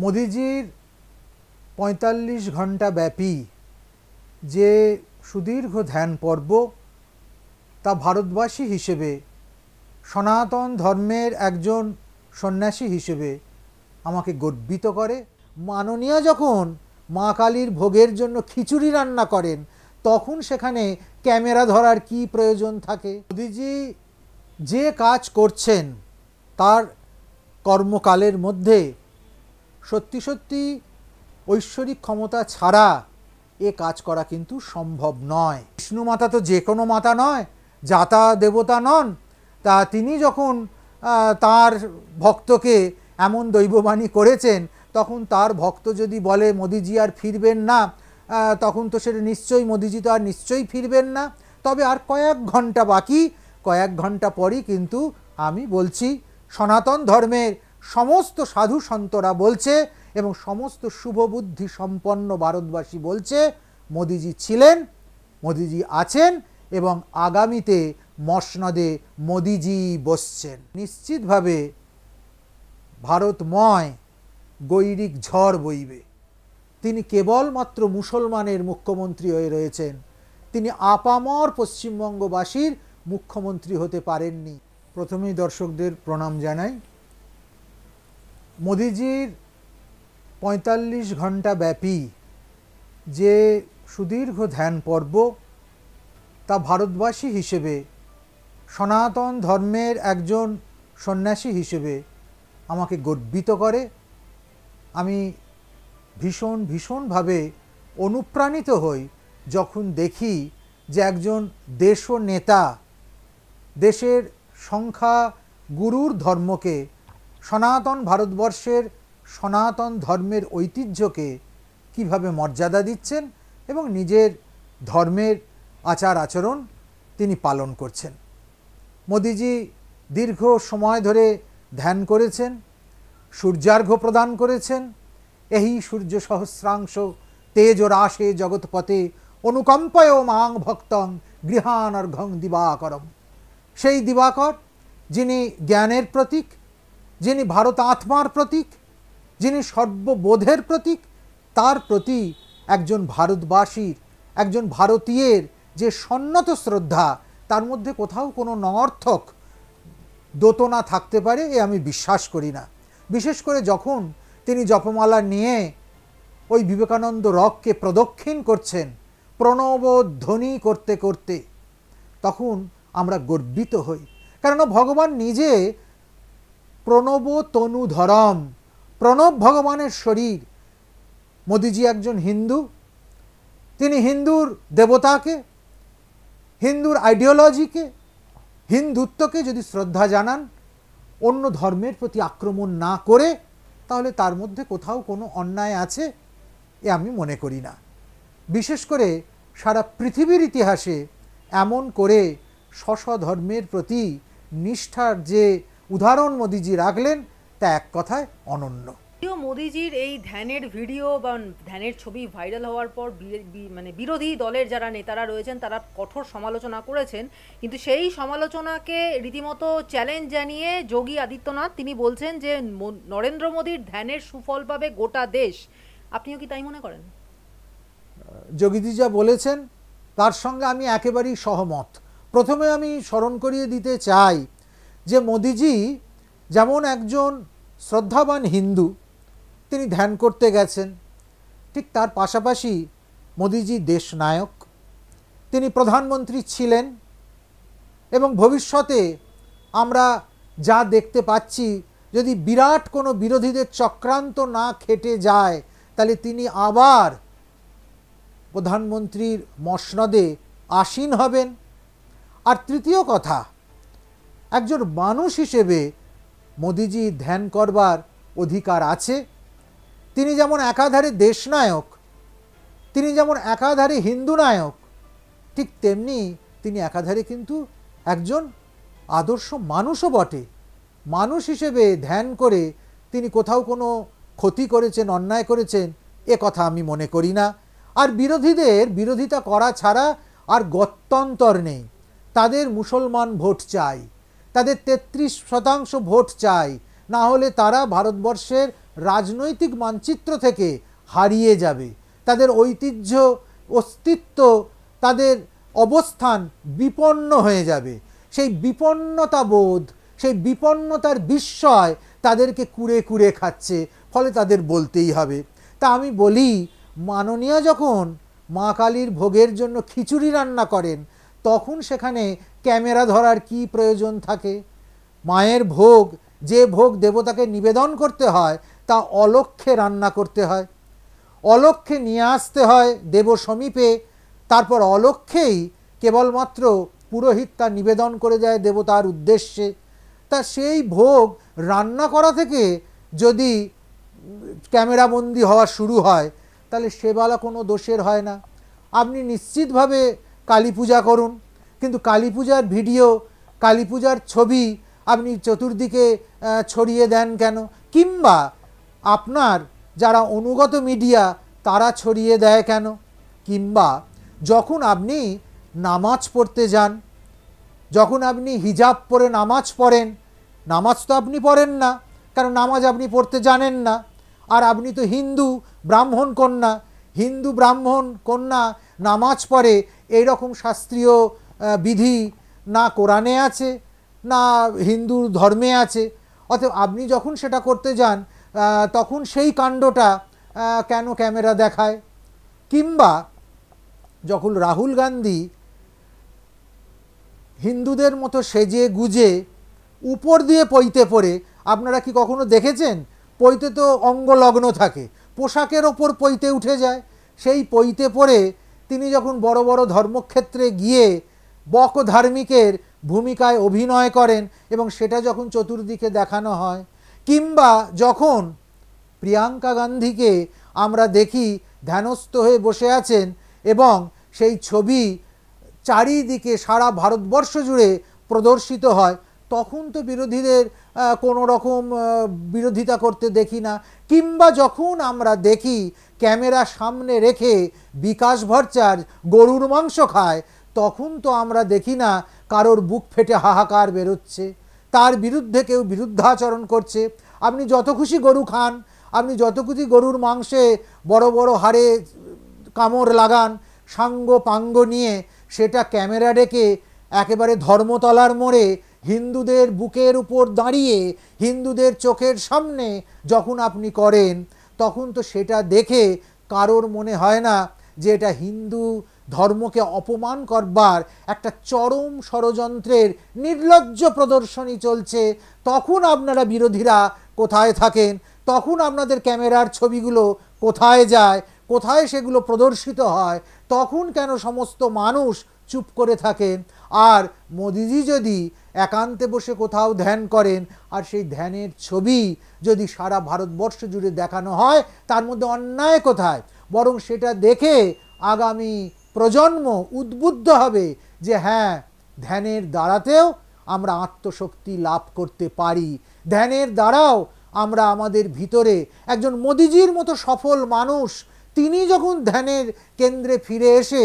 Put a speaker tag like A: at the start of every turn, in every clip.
A: মোদিজির পঁয়তাল্লিশ ঘন্টা ব্যাপী যে সুদীর্ঘ ধ্যান পর্ব তা ভারতবাসী হিসেবে সনাতন ধর্মের একজন সন্ন্যাসী হিসেবে আমাকে গর্বিত করে মাননীয়া যখন মা কালীর ভোগের জন্য খিচুড়ি রান্না করেন তখন সেখানে ক্যামেরা ধরার কি প্রয়োজন থাকে মোদিজি যে কাজ করছেন তার কর্মকালের মধ্যে সত্যি সত্যি ঐশ্বরিক ক্ষমতা ছাড়া এ কাজ করা কিন্তু সম্ভব নয় বিষ্ণু মাতা তো যে কোনো মাতা নয় যাতা দেবতা নন তা তিনি যখন তার ভক্তকে এমন দৈববাণী করেছেন তখন তার ভক্ত যদি বলে মোদিজি আর ফিরবেন না তখন তো সেটা নিশ্চয়ই মোদিজি তো আর নিশ্চয়ই ফিরবেন না তবে আর কয়েক ঘন্টা বাকি কয়েক ঘন্টা পরই কিন্তু আমি বলছি সনাতন ধর্মের সমস্ত সাধু সন্তরা বলছে এবং সমস্ত শুভবুদ্ধি সম্পন্ন ভারতবাসী বলছে মোদিজি ছিলেন মোদিজি আছেন এবং আগামীতে মসনদে মোদিজি বসছেন নিশ্চিতভাবে ভারতময় গৈরিক ঝড় বইবে তিনি কেবলমাত্র মুসলমানের মুখ্যমন্ত্রী হয়ে রয়েছেন তিনি আপামর পশ্চিমবঙ্গবাসীর মুখ্যমন্ত্রী হতে পারেননি প্রথমেই দর্শকদের প্রণাম জানাই মোদিজির পঁয়তাল্লিশ ঘন্টা ব্যাপী যে সুদীর্ঘ ধ্যান পর্ব তা ভারতবাসী হিসেবে সনাতন ধর্মের একজন সন্ন্যাসী হিসেবে আমাকে গর্বিত করে আমি ভীষণ ভীষণভাবে অনুপ্রাণিত হই যখন দেখি যে একজন দেশ নেতা দেশের সংখ্যা গুরুর ধর্মকে সনাতন ভারতবর্ষের সনাতন ধর্মের ঐতিহ্যকে কিভাবে মর্যাদা দিচ্ছেন এবং নিজের ধর্মের আচার আচরণ তিনি পালন করছেন মোদিজি দীর্ঘ সময় ধরে ধ্যান করেছেন সূর্যার্ঘ্য প্রদান করেছেন এই সূর্য সহস্রাংশ তেজ রাশে জগৎপথে অনুকম্পয় মাং ভক্তং গৃহান অর্ঘং দিবাকরম সেই দিবাকর যিনি জ্ঞানের প্রতীক যিনি ভারত আত্মার প্রতীক যিনি সর্ববোধের প্রতীক তার প্রতি একজন ভারতবাসীর একজন ভারতীয়ের যে সন্নত শ্রদ্ধা তার মধ্যে কোথাও কোনো নর্থক দোতনা থাকতে পারে এ আমি বিশ্বাস করি না বিশেষ করে যখন তিনি জপমালা নিয়ে ওই বিবেকানন্দ রককে প্রদক্ষিণ করছেন ধ্বনি করতে করতে তখন আমরা গর্বিত হই কেননা ভগবান নিজে প্রণব তনু ধরম প্রণব ভগবানের শরীর মোদিজি একজন হিন্দু তিনি হিন্দুর দেবতাকে হিন্দুর আইডিওলজিকে হিন্দুত্বকে যদি শ্রদ্ধা জানান অন্য ধর্মের প্রতি আক্রমণ না করে তাহলে তার মধ্যে কোথাও কোনো অন্যায় আছে এ আমি মনে করি না বিশেষ করে সারা পৃথিবীর ইতিহাসে এমন করে ধর্মের প্রতি নিষ্ঠার যে উদাহরণ মোদিজি রাখলেন তা এক কথায় অনন্য
B: মোদিজির এই ধ্যানের ভিডিও বা ধ্যানের ছবি ভাইরাল হওয়ার পর মানে বিরোধী দলের যারা নেতারা রয়েছেন তারা কঠোর সমালোচনা করেছেন কিন্তু সেই সমালোচনাকে রীতিমতো চ্যালেঞ্জ জানিয়ে যোগী আদিত্যনাথ তিনি বলছেন যে নরেন্দ্র মোদীর ধ্যানের সুফল পাবে গোটা দেশ আপনিও কি তাই মনে করেন
A: যোগীজি যা বলেছেন তার সঙ্গে আমি একেবারেই সহমত প্রথমে আমি স্মরণ করিয়ে দিতে চাই যে মোদিজি যেমন একজন শ্রদ্ধাবান হিন্দু তিনি ধ্যান করতে গেছেন ঠিক তার পাশাপাশি মোদিজি দেশনায়ক তিনি প্রধানমন্ত্রী ছিলেন এবং ভবিষ্যতে আমরা যা দেখতে পাচ্ছি যদি বিরাট কোনো বিরোধীদের চক্রান্ত না খেটে যায় তাহলে তিনি আবার প্রধানমন্ত্রীর মসনদে আসীন হবেন আর তৃতীয় কথা একজন মানুষ হিসেবে মোদিজি ধ্যান করবার অধিকার আছে তিনি যেমন একাধারে দেশনায়ক তিনি যেমন একাধারে হিন্দু নায়ক ঠিক তেমনি তিনি একাধারে কিন্তু একজন আদর্শ মানুষও বটে মানুষ হিসেবে ধ্যান করে তিনি কোথাও কোনো ক্ষতি করেছেন অন্যায় করেছেন এ কথা আমি মনে করি না আর বিরোধীদের বিরোধিতা করা ছাড়া আর গত্যন্তর নেই তাদের মুসলমান ভোট চাই তাদের ৩৩ শতাংশ ভোট চাই না হলে তারা ভারতবর্ষের রাজনৈতিক মানচিত্র থেকে হারিয়ে যাবে তাদের ঐতিহ্য অস্তিত্ব তাদের অবস্থান বিপন্ন হয়ে যাবে সেই বিপন্নতা বোধ সেই বিপন্নতার বিস্ময় তাদেরকে কুড়ে কুড়ে খাচ্ছে ফলে তাদের বলতেই হবে তা আমি বলি মাননীয়া যখন মা কালীর ভোগের জন্য খিচুড়ি রান্না করেন তখন সেখানে ক্যামেরা ধরার কি প্রয়োজন থাকে মায়ের ভোগ যে ভোগ দেবতাকে নিবেদন করতে হয় তা অলক্ষে রান্না করতে হয় অলক্ষে নিয়ে আসতে হয় দেব সমীপে তারপর অলক্ষেই কেবলমাত্র পুরোহিত তা নিবেদন করে যায় দেবতার উদ্দেশ্যে তা সেই ভোগ রান্না করা থেকে যদি ক্যামেরাবন্দি হওয়া শুরু হয় তাহলে সেবালা কোনো দোষের হয় না আপনি নিশ্চিতভাবে কালী পূজা করুন কিন্তু কালী পূজার ভিডিও কালী পূজার ছবি আপনি চতুর্দিকে ছড়িয়ে দেন কেন কিংবা আপনার যারা অনুগত মিডিয়া তারা ছড়িয়ে দেয় কেন কিংবা যখন আপনি নামাজ পড়তে যান যখন আপনি হিজাব পরে নামাজ পড়েন নামাজ তো আপনি পড়েন না কারণ নামাজ আপনি পড়তে জানেন না আর আপনি তো হিন্দু ব্রাহ্মণ কন্যা হিন্দু ব্রাহ্মণ কন্যা নামাজ পড়ে এই রকম শাস্ত্রীয় বিধি না কোরআনে আছে না হিন্দু ধর্মে আছে অতএব আপনি যখন সেটা করতে যান তখন সেই কাণ্ডটা কেন ক্যামেরা দেখায় কিংবা যখন রাহুল গান্ধী হিন্দুদের মতো সেজে গুজে উপর দিয়ে পইতে পড়ে আপনারা কি কখনো দেখেছেন পইতে তো অঙ্গলগ্ন থাকে পোশাকের ওপর পইতে উঠে যায় সেই পইতে পড়ে তিনি যখন বড় বড় ধর্মক্ষেত্রে গিয়ে বকধার্মিকের ভূমিকায় অভিনয় করেন এবং সেটা যখন চতুর্দিকে দেখানো হয় কিংবা যখন প্রিয়াঙ্কা গান্ধীকে আমরা দেখি ধ্যানস্থ হয়ে বসে আছেন এবং সেই ছবি চারিদিকে সারা ভারতবর্ষ জুড়ে প্রদর্শিত হয় তখন তো বিরোধীদের কোনো রকম বিরোধিতা করতে দেখি না কিংবা যখন আমরা দেখি ক্যামেরা সামনে রেখে বিকাশ ভরচার গরুর মাংস খায় তখন তো আমরা দেখি না কারোর বুক ফেটে হাহাকার বেরোচ্ছে তার বিরুদ্ধে কেউ বিরুদ্ধাচরণ করছে আপনি যত খুশি গরু খান আপনি যত খুশি গরুর মাংসে বড় বড় হারে কামড় লাগান সাঙ্গ পাঙ্গ নিয়ে সেটা ক্যামেরা ডেকে একেবারে ধর্মতলার মোড়ে হিন্দুদের বুকের উপর দাঁড়িয়ে হিন্দুদের চোখের সামনে যখন আপনি করেন তখন তো সেটা দেখে কারোর মনে হয় না যে এটা হিন্দু ধর্মকে অপমান করবার একটা চরম ষড়যন্ত্রের নির্লজ্জ প্রদর্শনী চলছে তখন আপনারা বিরোধীরা কোথায় থাকেন তখন আপনাদের ক্যামেরার ছবিগুলো কোথায় যায় কোথায় সেগুলো প্রদর্শিত হয় তখন কেন সমস্ত মানুষ চুপ করে থাকেন আর মোদিজি যদি একান্তে বসে কোথাও ধ্যান করেন আর সেই ধ্যানের ছবি যদি সারা ভারতবর্ষ জুড়ে দেখানো হয় তার মধ্যে অন্যায় কোথায় বরং সেটা দেখে আগামী প্রজন্ম উদ্বুদ্ধ হবে যে হ্যাঁ ধ্যানের দ্বারাতেও আমরা আত্মশক্তি লাভ করতে পারি ধ্যানের দ্বারাও আমরা আমাদের ভিতরে একজন মোদিজির মতো সফল মানুষ তিনি যখন ধ্যানের কেন্দ্রে ফিরে এসে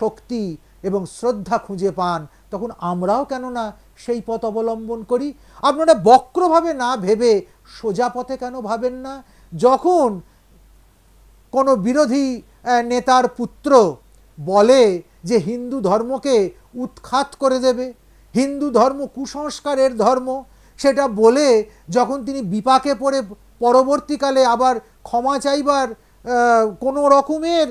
A: শক্তি এবং শ্রদ্ধা খুঁজে পান তখন আমরাও কেননা সেই পথ অবলম্বন করি আপনারা বক্রভাবে না ভেবে সোজা পথে কেন ভাবেন না যখন কোনো বিরোধী নেতার পুত্র বলে যে হিন্দু ধর্মকে উৎখাত করে দেবে হিন্দু ধর্ম কুসংস্কারের ধর্ম সেটা বলে যখন তিনি বিপাকে পড়ে পরবর্তীকালে আবার ক্ষমা চাইবার কোনো রকমের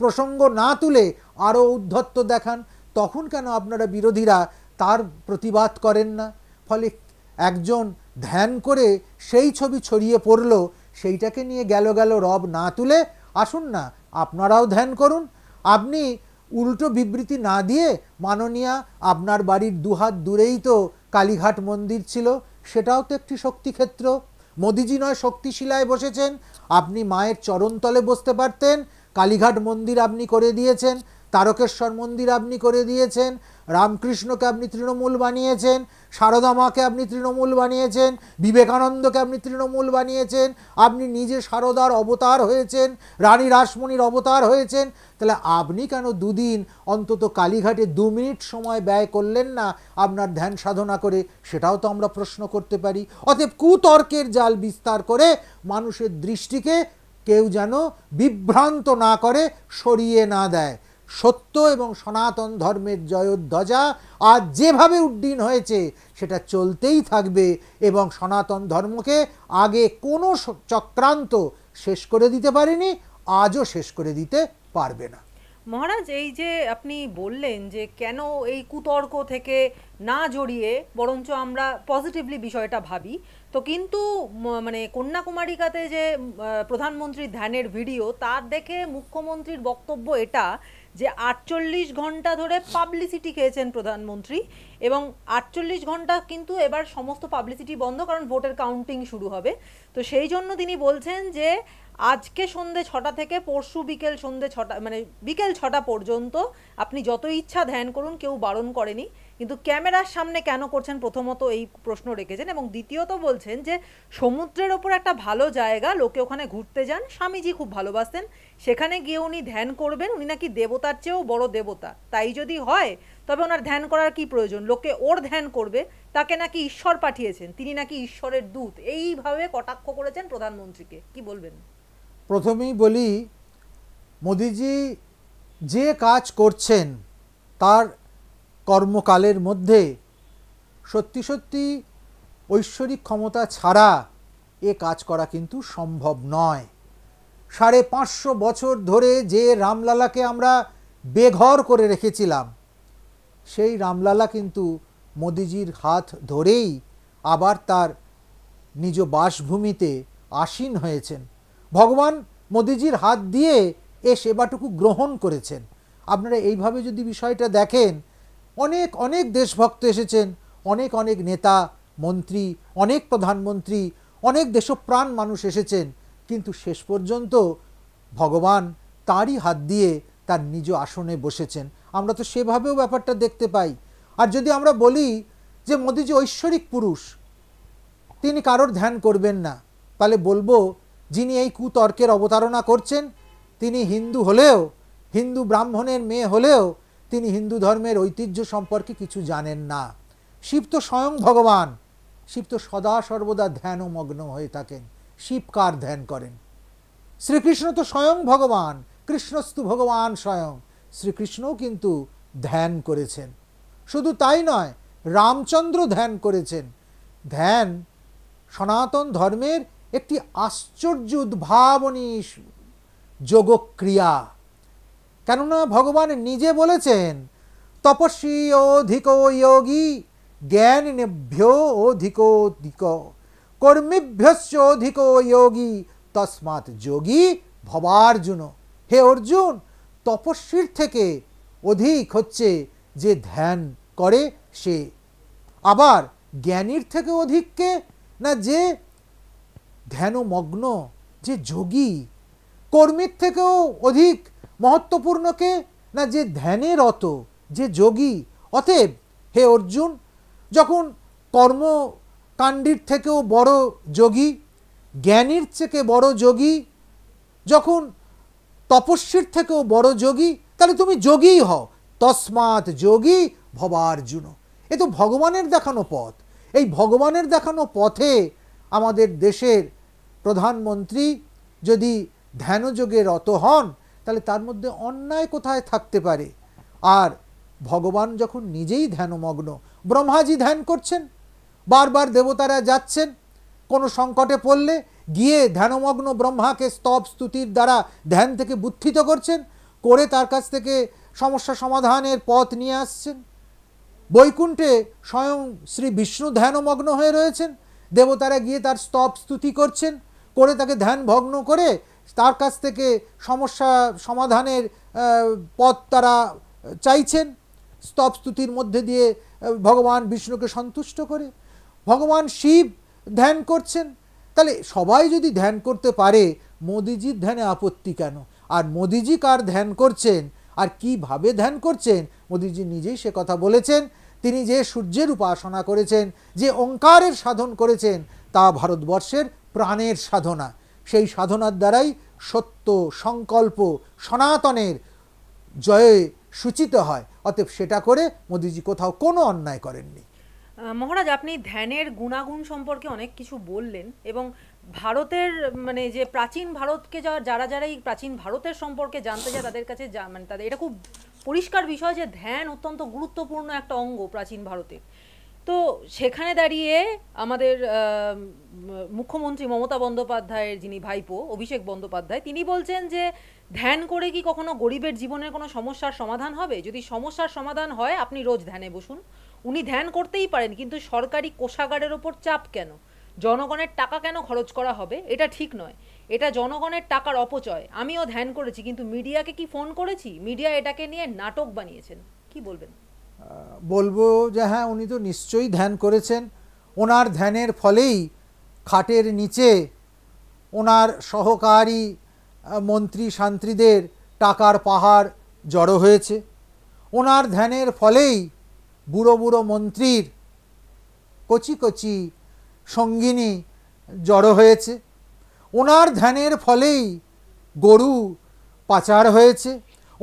A: প্রসঙ্গ না তুলে আরও উদ্ধত্ত দেখান তখন কেন আপনারা বিরোধীরা তার প্রতিবাদ করেন না ফলে একজন ধ্যান করে সেই ছবি ছড়িয়ে পড়ল সেইটাকে নিয়ে গেল গেল রব না তুলে আসুন না আপনারাও ধ্যান করুন আপনি উল্টো বিবৃতি না দিয়ে মাননীয়া আপনার বাড়ির দুহাত দূরেই তো কালীঘাট মন্দির ছিল সেটাও তো একটি শক্তিক্ষেত্র মোদিজি নয় শক্তিশিলায় বসেছেন আপনি মায়ের চরণতলে বসতে পারতেন কালীঘাট মন্দির আপনি করে দিয়েছেন তারকেশ্বর মন্দির আপনি করে দিয়েছেন রামকৃষ্ণকে আপনি তৃণমূল বানিয়েছেন সারদা মাকে আপনি তৃণমূল বানিয়েছেন বিবেকানন্দকে আপনি তৃণমূল বানিয়েছেন আপনি নিজে সারদার অবতার হয়েছেন রানী রাসমণির অবতার হয়েছেন তাহলে আপনি কেন দুদিন অন্তত কালীঘাটে দু মিনিট সময় ব্যয় করলেন না আপনার ধ্যান সাধনা করে সেটাও তো আমরা প্রশ্ন করতে পারি অতএব কুতর্কের জাল বিস্তার করে মানুষের দৃষ্টিকে কেউ যেন বিভ্রান্ত না করে সরিয়ে না দেয় সত্য এবং সনাতন ধর্মের জয়োধ্বজা আজ যেভাবে উড্ডীন হয়েছে সেটা চলতেই থাকবে এবং সনাতন ধর্মকে আগে কোনো চক্রান্ত শেষ করে দিতে পারেনি আজও শেষ করে দিতে পারবে না
B: মহারাজ এই যে আপনি বললেন যে কেন এই কুতর্ক থেকে না জড়িয়ে বরঞ্চ আমরা পজিটিভলি বিষয়টা ভাবি তো কিন্তু মানে কন্যাকুমারিকাতে যে প্রধানমন্ত্রীর ধ্যানের ভিডিও তার দেখে মুখ্যমন্ত্রীর বক্তব্য এটা যে আটচল্লিশ ঘন্টা ধরে পাবলিসিটি খেয়েছেন প্রধানমন্ত্রী এবং আটচল্লিশ ঘন্টা কিন্তু এবার সমস্ত পাবলিসিটি বন্ধ কারণ ভোটের কাউন্টিং শুরু হবে তো সেই জন্য তিনি বলছেন যে আজকে সন্ধে ছটা থেকে পরশু বিকেল সন্ধে ছটা মানে বিকেল ছটা পর্যন্ত আপনি যত ইচ্ছা ধ্যান করুন কেউ বারণ করেনি কিন্তু ক্যামেরার সামনে কেন করছেন প্রথমত এই প্রশ্ন রেখেছেন এবং দ্বিতীয়ত বলছেন যে সমুদ্রের ওপর একটা ভালো জায়গা লোকে ওখানে ঘুরতে যান স্বামীজি খুব ভালোবাসতেন সেখানে গিয়ে উনি ধ্যান করবেন উনি নাকি দেবতার চেয়েও বড় দেবতা তাই যদি হয় তবে ওনার ধ্যান করার কি প্রয়োজন লোকে ওর ধ্যান করবে তাকে নাকি ঈশ্বর পাঠিয়েছেন তিনি নাকি ঈশ্বরের দূত এইভাবে কটাক্ষ করেছেন প্রধানমন্ত্রীকে কি বলবেন
A: প্রথমেই বলি মোদিজি যে কাজ করছেন তার কর্মকালের মধ্যে সত্যি সত্যি ঐশ্বরিক ক্ষমতা ছাড়া এ কাজ করা কিন্তু সম্ভব নয় সাড়ে পাঁচশো বছর ধরে যে রামলালাকে আমরা বেঘর করে রেখেছিলাম সেই রামলালা কিন্তু মোদিজির হাত ধরেই আবার তার নিজ বাসভূমিতে আসীন হয়েছেন ভগবান মোদিজির হাত দিয়ে এ সেবাটুকু গ্রহণ করেছেন আপনারা এইভাবে যদি বিষয়টা দেখেন অনেক অনেক দেশভক্ত এসেছেন অনেক অনেক নেতা মন্ত্রী অনেক প্রধানমন্ত্রী অনেক দেশপ্রাণ মানুষ এসেছেন কিন্তু শেষ পর্যন্ত ভগবান তারই হাত দিয়ে তার নিজ আসনে বসেছেন আমরা তো সেভাবেও ব্যাপারটা দেখতে পাই আর যদি আমরা বলি যে মোদীজি ঐশ্বরিক পুরুষ তিনি কারোর ধ্যান করবেন না তাহলে বলবো যিনি এই কুতর্কের অবতারণা করছেন তিনি হিন্দু হলেও হিন্দু ব্রাহ্মণের মেয়ে হলেও তিনি হিন্দু ধর্মের ঐতিহ্য সম্পর্কে কিছু জানেন না শিব তো স্বয়ং ভগবান শিব তো সদা সর্বদা মগ্ন হয়ে থাকেন শিব কার ধ্যান করেন শ্রীকৃষ্ণ তো স্বয়ং ভগবান কৃষ্ণস্তু ভগবান স্বয়ং শ্রীকৃষ্ণও কিন্তু ধ্যান করেছেন শুধু তাই নয় রামচন্দ্র ধ্যান করেছেন ধ্যান সনাতন ধর্মের একটি আশ্চর্য উদ্ভাবনী যোগক্রিয়া কেননা ভগবান নিজে বলেছেন তপস্বী অধিক যোগী জ্ঞান অধিক অধিকোধিক কর্মীভ্যশ্চ অধিক যোগী তসমাৎ যোগী ভবার্জুন হে অর্জুন তপস্বীর থেকে অধিক হচ্ছে যে ধ্যান করে সে আবার জ্ঞানীর থেকে অধিককে না যে ধ্যানমগ্ন যে যোগী কর্মীর থেকেও অধিক মহত্বপূর্ণকে না যে ধ্যানে রত যে যোগী অতএব হে অর্জুন যখন কর্মকাণ্ডীর থেকেও বড় যোগী জ্ঞানীর থেকে বড় যোগী যখন তপস্বীর থেকেও বড় যোগী তাহলে তুমি যোগীই হও তসমাত যোগী ভবার্জুন এ তো ভগবানের দেখানো পথ এই ভগবানের দেখানো পথে আমাদের দেশের প্রধানমন্ত্রী যদি ধ্যানযোগে রত হন তাহলে তার মধ্যে অন্যায় কোথায় থাকতে পারে আর ভগবান যখন নিজেই ধ্যানমগ্ন ব্রহ্মাজি ধ্যান করছেন বারবার দেবতারা যাচ্ছেন কোনো সংকটে পড়লে গিয়ে ধ্যানমগ্ন ব্রহ্মাকে স্তব স্তুতির দ্বারা ধ্যান থেকে বুদ্ধিত করছেন করে তার কাছ থেকে সমস্যা সমাধানের পথ নিয়ে আসছেন বৈকুণ্ঠে স্বয়ং শ্রী বিষ্ণু ধ্যানমগ্ন হয়ে রয়েছেন দেবতারা গিয়ে তার স্তব স্তুতি করছেন করে তাকে ধ্যান ভগ্ন করে তার কাছ থেকে সমস্যা সমাধানের পথ তারা চাইছেন স্তব স্তুতির মধ্যে দিয়ে ভগবান বিষ্ণুকে সন্তুষ্ট করে ভগবান শিব ধ্যান করছেন তাহলে সবাই যদি ধ্যান করতে পারে মোদিজির ধ্যানে আপত্তি কেন আর মোদিজি কার ধ্যান করছেন আর কিভাবে ধ্যান করছেন মোদিজি নিজেই সে কথা বলেছেন তিনি যে সূর্যের উপাসনা করেছেন যে ওঙ্কারের সাধন করেছেন তা ভারতবর্ষের প্রাণের সাধনা সেই সাধনার দ্বারাই সত্য সংকল্প সনাতনের জয়ে সূচিত হয় অতএব সেটা করে মোদিজি কোথাও কোনো অন্যায় করেননি
B: মহারাজ আপনি ধ্যানের গুণাগুণ সম্পর্কে অনেক কিছু বললেন এবং ভারতের মানে যে প্রাচীন ভারতকে যারা যারা এই প্রাচীন ভারতের সম্পর্কে জানতে চায় তাদের কাছে মানে তাদের এটা খুব পরিষ্কার বিষয় যে ধ্যান অত্যন্ত গুরুত্বপূর্ণ একটা অঙ্গ প্রাচীন ভারতের তো সেখানে দাঁড়িয়ে আমাদের মুখ্যমন্ত্রী মমতা বন্দ্যোপাধ্যায়ের যিনি ভাইপো অভিষেক বন্দ্যোপাধ্যায় তিনি বলছেন যে ধ্যান করে কি কখনো গরিবের জীবনের কোনো সমস্যার সমাধান হবে যদি সমস্যার সমাধান হয় আপনি রোজ ধ্যানে বসুন উনি ধ্যান করতেই পারেন কিন্তু সরকারি কোষাগারের ওপর চাপ কেন জনগণের টাকা কেন খরচ করা হবে এটা ঠিক নয় এটা জনগণের টাকার অপচয় আমিও ধ্যান করেছি কিন্তু মিডিয়াকে কি ফোন করেছি মিডিয়া এটাকে নিয়ে নাটক বানিয়েছেন কি বলবেন
A: বলবো যে হ্যাঁ উনি তো নিশ্চয়ই ধ্যান করেছেন ওনার ধ্যানের ফলেই খাটের নিচে ওনার সহকারী মন্ত্রী শান্ত্রীদের টাকার পাহাড় জড়ো হয়েছে ওনার ধ্যানের ফলেই বুড়ো বুড়ো মন্ত্রীর কচি কচি সঙ্গিনী জড়ো হয়েছে ওনার ধ্যানের ফলেই গরু পাচার হয়েছে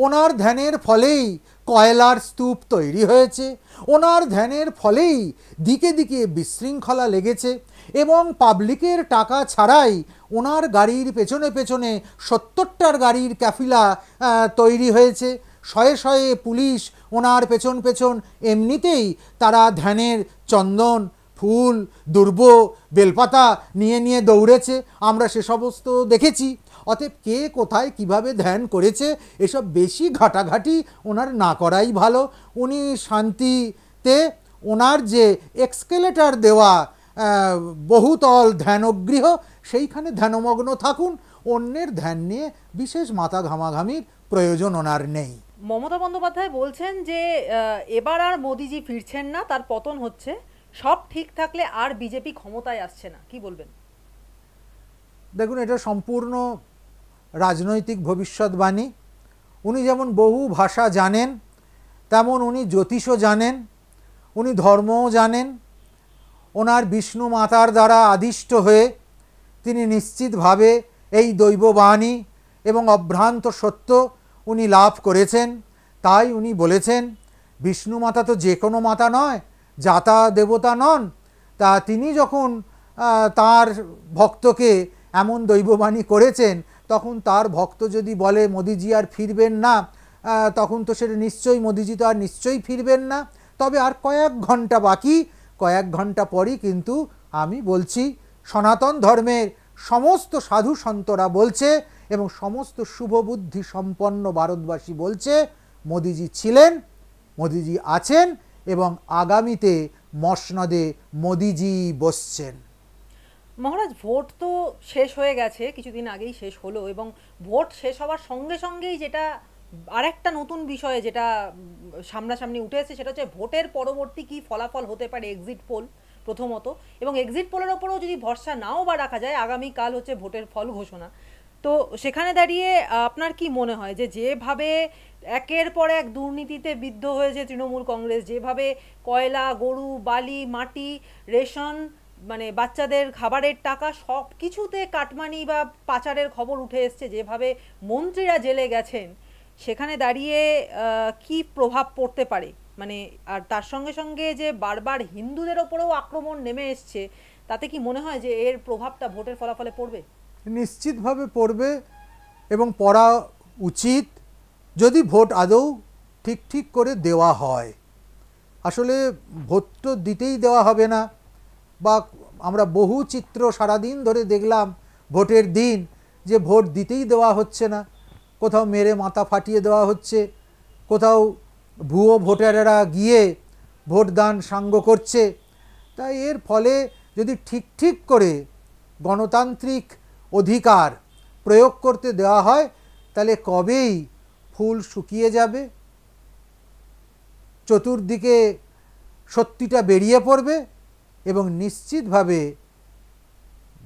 A: ওনার ধ্যানের ফলেই কয়লার স্তূপ তৈরি হয়েছে ওনার ধ্যানের ফলেই দিকে দিকে বিশৃঙ্খলা লেগেছে এবং পাবলিকের টাকা ছাড়াই ওনার গাড়ির পেছনে পেছনে সত্তরটার গাড়ির ক্যাফিলা তৈরি হয়েছে শয়ে শয়ে পুলিশ ওনার পেছন পেছন এমনিতেই তারা ধ্যানের চন্দন ফুল দুর্ব বেলপাতা নিয়ে নিয়ে দৌড়েছে আমরা সে সমস্ত দেখেছি অতএব কে কোথায় কিভাবে ধ্যান করেছে এসব বেশি ঘাটাঘাটি ওনার না করাই ভালো উনি শান্তিতে ওনার যে এক্সকেলেটার দেওয়া বহুতল ধ্যানগৃহ সেইখানে ধ্যানমগ্ন থাকুন অন্যের ধ্যান নিয়ে বিশেষ মাথা ঘামাঘামির প্রয়োজন ওনার নেই
B: মমতা বন্দ্যোপাধ্যায় বলছেন যে এবার আর মোদিজি ফিরছেন না তার পতন হচ্ছে সব ঠিক থাকলে আর বিজেপি ক্ষমতায় আসছে না কি বলবেন
A: দেখুন এটা সম্পূর্ণ রাজনৈতিক ভবিষ্যৎবাণী উনি যেমন বহু ভাষা জানেন তেমন উনি জ্যোতিষও জানেন উনি ধর্মও জানেন ওনার বিষ্ণু মাতার দ্বারা আদিষ্ট হয়ে তিনি নিশ্চিতভাবে এই দৈববাণী এবং অভ্রান্ত সত্য উনি লাভ করেছেন তাই উনি বলেছেন বিষ্ণু মাতা তো যে কোনো মাতা নয় যাতা দেবতা নন তা তিনি যখন তার ভক্তকে এমন দৈববাণী করেছেন তখন তার ভক্ত যদি বলে মোদিজি আর ফিরবেন না তখন তো সেটা নিশ্চয়ই মোদিজি তো আর নিশ্চয়ই ফিরবেন না তবে আর কয়েক ঘন্টা বাকি কয়েক ঘন্টা পরই কিন্তু আমি বলছি সনাতন ধর্মের সমস্ত সাধু সন্তরা বলছে এবং সমস্ত শুভবুদ্ধি সম্পন্ন ভারতবাসী বলছে মোদিজি ছিলেন মোদিজি আছেন এবং আগামীতে মসনদে মোদিজি বসছেন
B: মহারাজ ভোট তো শেষ হয়ে গেছে কিছুদিন আগেই শেষ হলো এবং ভোট শেষ হওয়ার সঙ্গে সঙ্গেই যেটা আরেকটা নতুন বিষয়ে যেটা সামনাসামনি উঠে এসেছে সেটা হচ্ছে ভোটের পরবর্তী কি ফলাফল হতে পারে এক্সিট পোল প্রথমত এবং এক্সিট পোলের ওপরেও যদি ভরসা নাও বা রাখা যায় আগামীকাল হচ্ছে ভোটের ফল ঘোষণা তো সেখানে দাঁড়িয়ে আপনার কি মনে হয় যে যেভাবে একের পর এক দুর্নীতিতে বিদ্ধ হয়েছে তৃণমূল কংগ্রেস যেভাবে কয়লা গরু বালি মাটি রেশন মানে বাচ্চাদের খাবারের টাকা সব কিছুতে কাটমানি বা পাচারের খবর উঠে এসছে যেভাবে মন্ত্রীরা জেলে গেছেন সেখানে দাঁড়িয়ে কি প্রভাব পড়তে পারে মানে আর তার সঙ্গে সঙ্গে যে বারবার হিন্দুদের ওপরেও আক্রমণ নেমে এসছে তাতে কি মনে হয় যে এর প্রভাবটা ভোটের ফলাফলে পড়বে
A: নিশ্চিতভাবে পড়বে এবং পড়া উচিত যদি ভোট আদৌ ঠিক ঠিক করে দেওয়া হয় আসলে ভোট তো দিতেই দেওয়া হবে না বা আমরা বহু চিত্র সারাদিন ধরে দেখলাম ভোটের দিন যে ভোট দিতেই দেওয়া হচ্ছে না কোথাও মেরে মাথা ফাটিয়ে দেওয়া হচ্ছে কোথাও ভুয়ো ভোটারেরা গিয়ে ভোটদান সাঙ্গ করছে তাই এর ফলে যদি ঠিক ঠিক করে গণতান্ত্রিক অধিকার প্রয়োগ করতে দেওয়া হয় তাহলে কবেই ফুল শুকিয়ে যাবে চতুর্দিকে সত্যিটা বেরিয়ে পড়বে এবং নিশ্চিতভাবে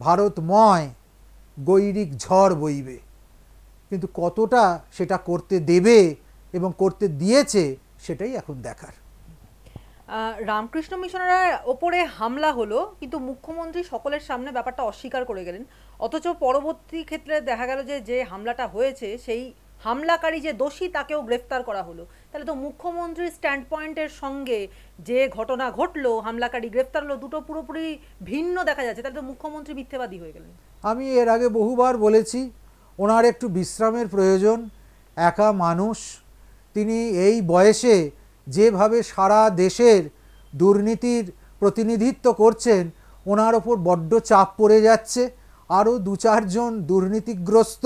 A: ভারতময় গৈরিক ঝড় বইবে কিন্তু কতটা সেটা করতে দেবে এবং করতে দিয়েছে সেটাই এখন দেখার
B: রামকৃষ্ণ মিশনের ওপরে হামলা হলো কিন্তু মুখ্যমন্ত্রী সকলের সামনে ব্যাপারটা অস্বীকার করে গেলেন অথচ পরবর্তী ক্ষেত্রে দেখা গেল যে যে হামলাটা হয়েছে সেই হামলাকারী যে দোষী তাকেও গ্রেফতার করা হলো তাহলে তো মুখ্যমন্ত্রীর স্ট্যান্ড পয়েন্টের সঙ্গে যে ঘটনা ঘটলো হামলাকারী গ্রেফতার হলো দুটো পুরোপুরি ভিন্ন দেখা যাচ্ছে তাহলে তো মুখ্যমন্ত্রী মিথ্যেবাদী হয়ে গেলেন
A: আমি এর আগে বহুবার বলেছি ওনার একটু বিশ্রামের প্রয়োজন একা মানুষ তিনি এই বয়সে যেভাবে সারা দেশের দুর্নীতির প্রতিনিধিত্ব করছেন ওনার ওপর বড্ড চাপ পড়ে যাচ্ছে আরও দু চারজন দুর্নীতিগ্রস্ত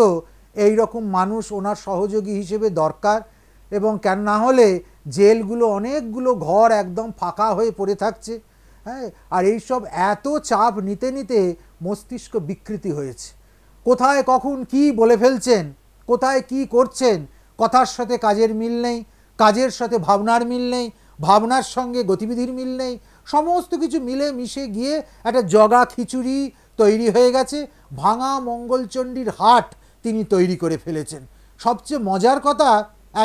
A: এই রকম মানুষ ওনার সহযোগী হিসেবে দরকার এবং কেন না হলে জেলগুলো অনেকগুলো ঘর একদম ফাঁকা হয়ে পড়ে থাকছে হ্যাঁ আর এইসব এত চাপ নিতে নিতে মস্তিষ্ক বিকৃতি হয়েছে কোথায় কখন কি বলে ফেলছেন কোথায় কি করছেন কথার সাথে কাজের মিল নেই কাজের সাথে ভাবনার মিল নেই ভাবনার সঙ্গে গতিবিধির মিল নেই সমস্ত কিছু মিলে মিশে গিয়ে একটা জগা খিচুড়ি তৈরি হয়ে গেছে ভাঙা মঙ্গলচণ্ডীর হাট তিনি তৈরি করে ফেলেছেন সবচেয়ে মজার কথা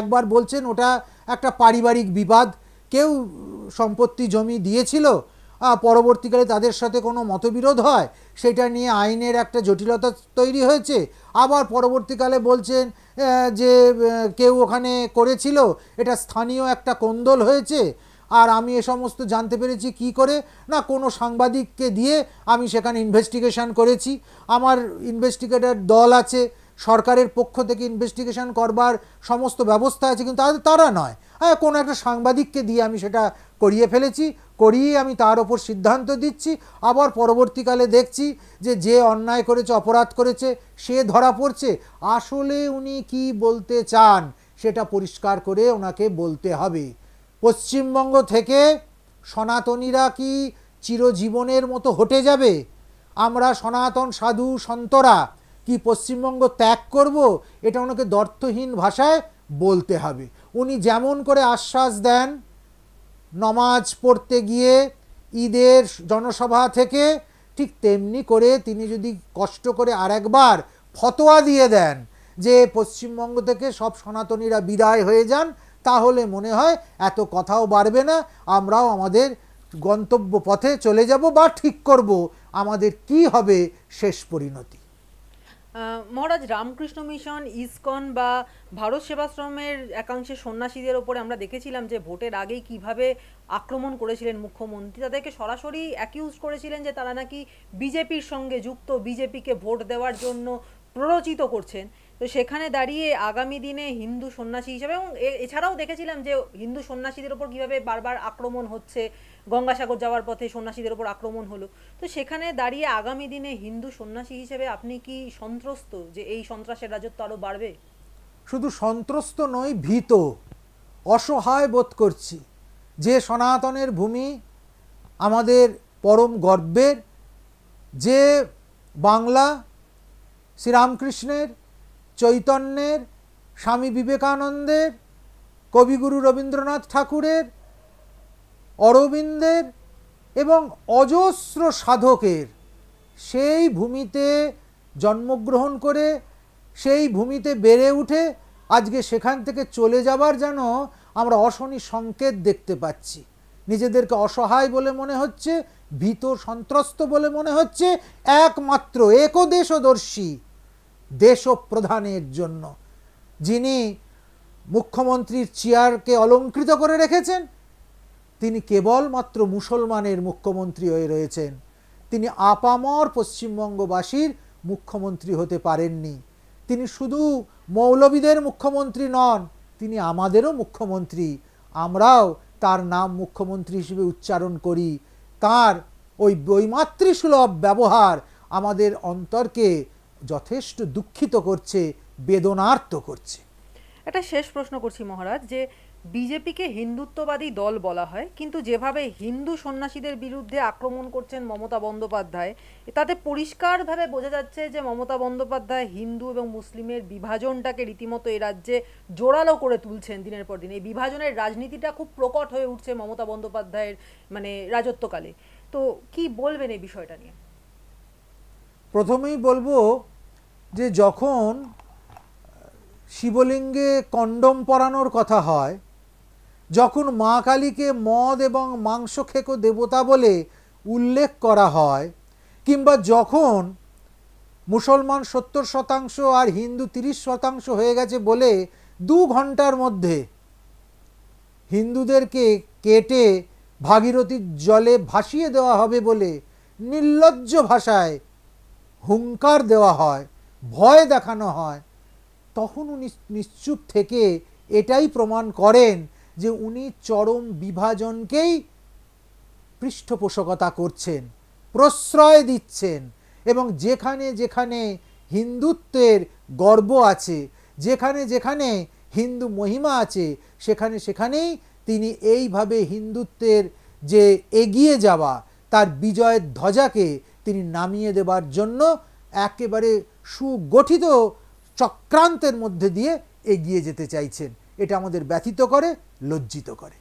A: একবার বলছেন ওটা একটা পারিবারিক বিবাদ কেউ সম্পত্তি জমি দিয়েছিল পরবর্তীকালে তাদের সাথে কোনো মতবিরোধ হয় সেটা নিয়ে আইনের একটা জটিলতা তৈরি হয়েছে আবার পরবর্তীকালে বলছেন যে কেউ ওখানে করেছিল এটা স্থানীয় একটা কোন্দল হয়েছে আর আমি এ সমস্ত জানতে পেরেছি কি করে না কোনো সাংবাদিককে দিয়ে আমি সেখানে ইনভেস্টিগেশন করেছি আমার ইনভেস্টিগেটর দল আছে সরকারের পক্ষ থেকে ইনভেস্টিগেশন করবার সমস্ত ব্যবস্থা আছে কিন্তু তারা নয় হ্যাঁ কোনো একটা সাংবাদিককে দিয়ে আমি সেটা করিয়ে ফেলেছি করিয়ে আমি তার ওপর সিদ্ধান্ত দিচ্ছি আবার পরবর্তীকালে দেখছি যে যে অন্যায় করেছে অপরাধ করেছে সে ধরা পড়ছে আসলে উনি কি বলতে চান সেটা পরিষ্কার করে ওনাকে বলতে হবে পশ্চিমবঙ্গ থেকে সনাতনীরা কি চিরজীবনের মতো হটে যাবে আমরা সনাতন সাধু সন্তরা কি পশ্চিমবঙ্গ ত্যাগ করব এটা ওনাকে দর্থহীন ভাষায় বলতে হবে উনি যেমন করে আশ্বাস দেন নমাজ পড়তে গিয়ে ঈদের জনসভা থেকে ঠিক তেমনি করে তিনি যদি কষ্ট করে আরেকবার ফতোয়া দিয়ে দেন যে পশ্চিমবঙ্গ থেকে সব সনাতনীরা বিদায় হয়ে যান তাহলে মনে হয় এত কথাও বাড়বে না আমরাও আমাদের গন্তব্য পথে চলে যাব বা ঠিক করব আমাদের কি হবে শেষ পরিণতি
B: মহারাজ রামকৃষ্ণ মিশন ইসকন বা ভারত সেবাশ্রমের একাংশে সন্ন্যাসীদের ওপরে আমরা দেখেছিলাম যে ভোটের আগেই কিভাবে আক্রমণ করেছিলেন মুখ্যমন্ত্রী তাদেরকে সরাসরি অ্যাকিউজ করেছিলেন যে তারা নাকি বিজেপির সঙ্গে যুক্ত বিজেপিকে ভোট দেওয়ার জন্য প্ররোচিত করছেন তো সেখানে দাঁড়িয়ে আগামী দিনে হিন্দু সন্ন্যাসী হিসাবে এবং এছাড়াও দেখেছিলাম যে হিন্দু সন্ন্যাসীদের ওপর কীভাবে বারবার আক্রমণ হচ্ছে গঙ্গাসাগর যাওয়ার পথে সন্ন্যাসীদের ওপর আক্রমণ হলো তো সেখানে দাঁড়িয়ে আগামী দিনে হিন্দু সন্ন্যাসী হিসেবে আপনি কি সন্ত্রস্ত যে এই সন্ত্রাসের রাজত্ব আরও বাড়বে
A: শুধু সন্ত্রস্ত নয় ভীত অসহায় বোধ করছি যে সনাতনের ভূমি আমাদের পরম গর্বের যে বাংলা শ্রীরামকৃষ্ণের চৈতন্যের স্বামী বিবেকানন্দের কবিগুরু রবীন্দ্রনাথ ঠাকুরের অরবিন্দের এবং অজস্র সাধকের সেই ভূমিতে জন্মগ্রহণ করে সেই ভূমিতে বেড়ে উঠে আজকে সেখান থেকে চলে যাবার যেন আমরা অশনি সংকেত দেখতে পাচ্ছি নিজেদেরকে অসহায় বলে মনে হচ্ছে ভীত সন্ত্রস্ত বলে মনে হচ্ছে একমাত্র একদেশদর্শী দেশ প্রধানের জন্য যিনি মুখ্যমন্ত্রীর চেয়ারকে অলঙ্কৃত করে রেখেছেন তিনি কেবলমাত্র মুসলমানের মুখ্যমন্ত্রী হয়ে রয়েছেন তিনি আপামর পশ্চিমবঙ্গবাসীর মুখ্যমন্ত্রী হতে পারেননি তিনি শুধু মৌলবীদের মুখ্যমন্ত্রী নন তিনি আমাদেরও মুখ্যমন্ত্রী আমরাও তার নাম মুখ্যমন্ত্রী হিসেবে উচ্চারণ করি তার ওই বৈমাতৃসুলভ ব্যবহার আমাদের অন্তরকে যথেষ্ট দুঃখিত করছে বেদনার্ত করছে
B: একটা শেষ প্রশ্ন করছি মহারাজ যে বিজেপিকে হিন্দুত্ববাদী দল বলা হয় কিন্তু যেভাবে হিন্দু সন্ন্যাসীদের বিরুদ্ধে আক্রমণ করছেন মমতা বন্দ্যোপাধ্যায় তাতে পরিষ্কারভাবে বোঝা যাচ্ছে যে মমতা বন্দ্যোপাধ্যায় হিন্দু এবং মুসলিমের বিভাজনটাকে রীতিমতো এই রাজ্যে জোরালো করে তুলছেন দিনের পর দিন এই বিভাজনের রাজনীতিটা খুব প্রকট হয়ে উঠছে মমতা বন্দ্যোপাধ্যায়ের মানে রাজত্বকালে তো কি বলবেন এই বিষয়টা নিয়ে
A: প্রথমেই বলবো যে যখন শিবলিঙ্গে কন্ডম পরানোর কথা হয় যখন মা কালীকে মদ এবং মাংস খেকো দেবতা বলে উল্লেখ করা হয় কিংবা যখন মুসলমান সত্তর শতাংশ আর হিন্দু তিরিশ শতাংশ হয়ে গেছে বলে দু ঘন্টার মধ্যে হিন্দুদেরকে কেটে ভাগীরথীর জলে ভাসিয়ে দেওয়া হবে বলে নির্লজ্জ ভাষায় হুঙ্কার দেওয়া হয় ভয় দেখানো হয় তখন উনি নিশ্চুপ থেকে এটাই প্রমাণ করেন যে উনি চরম বিভাজনকেই পৃষ্ঠপোষকতা করছেন প্রশ্রয় দিচ্ছেন এবং যেখানে যেখানে হিন্দুত্বের গর্ব আছে যেখানে যেখানে হিন্দু মহিমা আছে সেখানে সেখানেই তিনি এইভাবে হিন্দুত্বের যে এগিয়ে যাওয়া তার বিজয়ের ধ্বজাকে তিনি নামিয়ে দেবার জন্য একেবারে সুগঠিত চক্রান্তের মধ্যে দিয়ে এগিয়ে যেতে চাইছেন এটা আমাদের ব্যথিত করে লজ্জিত করে